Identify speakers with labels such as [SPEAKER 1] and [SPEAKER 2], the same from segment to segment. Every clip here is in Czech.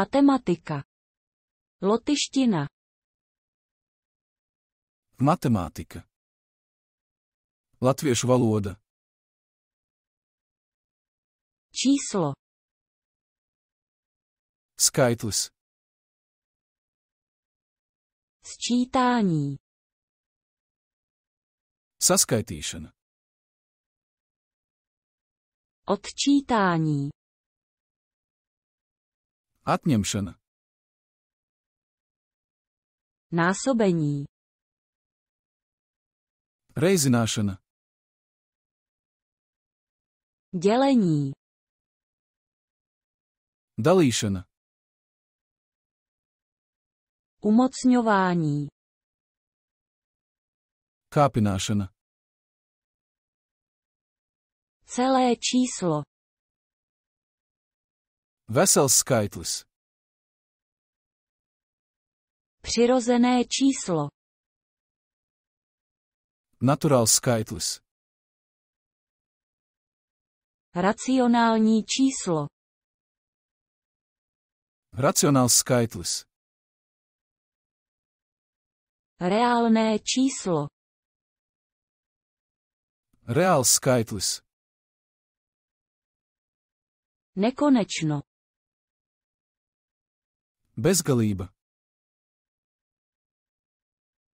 [SPEAKER 1] Matematika. Lotyština. matematika, latvěš valoda. Číslo. Skaitlis. Sčítání. Saskaitīšana. Odčítání. Atněmšen. Násobení. Reizinášen. Dělení. Dalíšen. Umocňování. Kápinášen. Celé číslo. Vesels skaitlis. Přirozené číslo. Natural skaitlis. Racionální číslo. Racionál skaitlis. Reálné číslo. Reál skaitlis. Nekonečno. Bezgalība.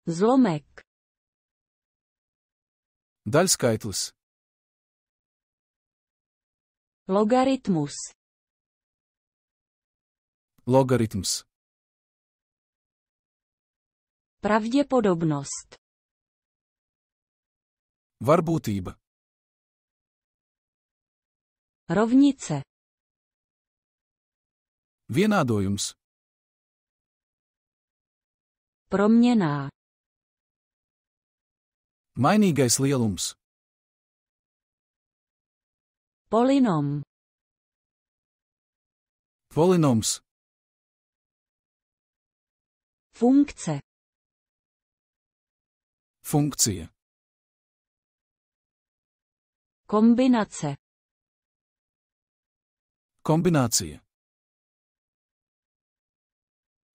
[SPEAKER 1] Zlomek. Daļskaitlis. Logaritmus. Logaritms. Pravděpodobnost. Varbūtība. Rovnice. Vienādojums. Proměná. Mainīgais lielums. Polinom. Polinoms. Funkce. Funkcie. Kombinace. Kombinácie.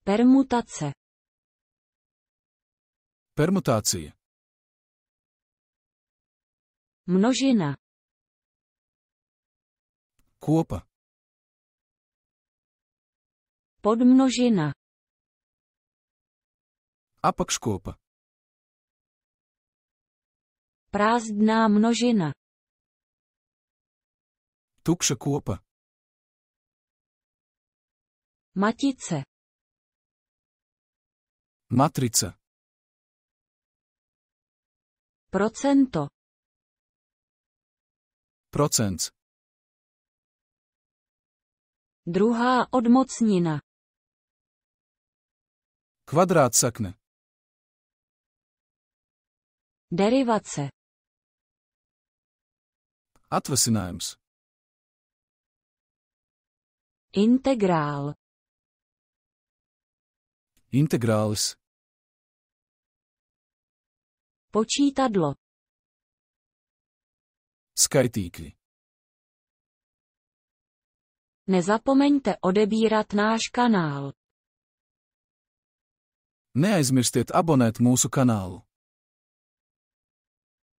[SPEAKER 1] Permutace. Permutaci. Množina. Kôpa. Podmnožina. škôpa. Prázdná množina. Tukša kôpa. Matice. Matrice. Procento. Procent. Druhá odmocnina. Kvadrát sakne. Derivace. Atvasinājums. integrál, Integrális. Počítadlo. Skartíky. Nezapomeňte odebírat náš kanál. Neaizmirstiet abonét můsu kanálu.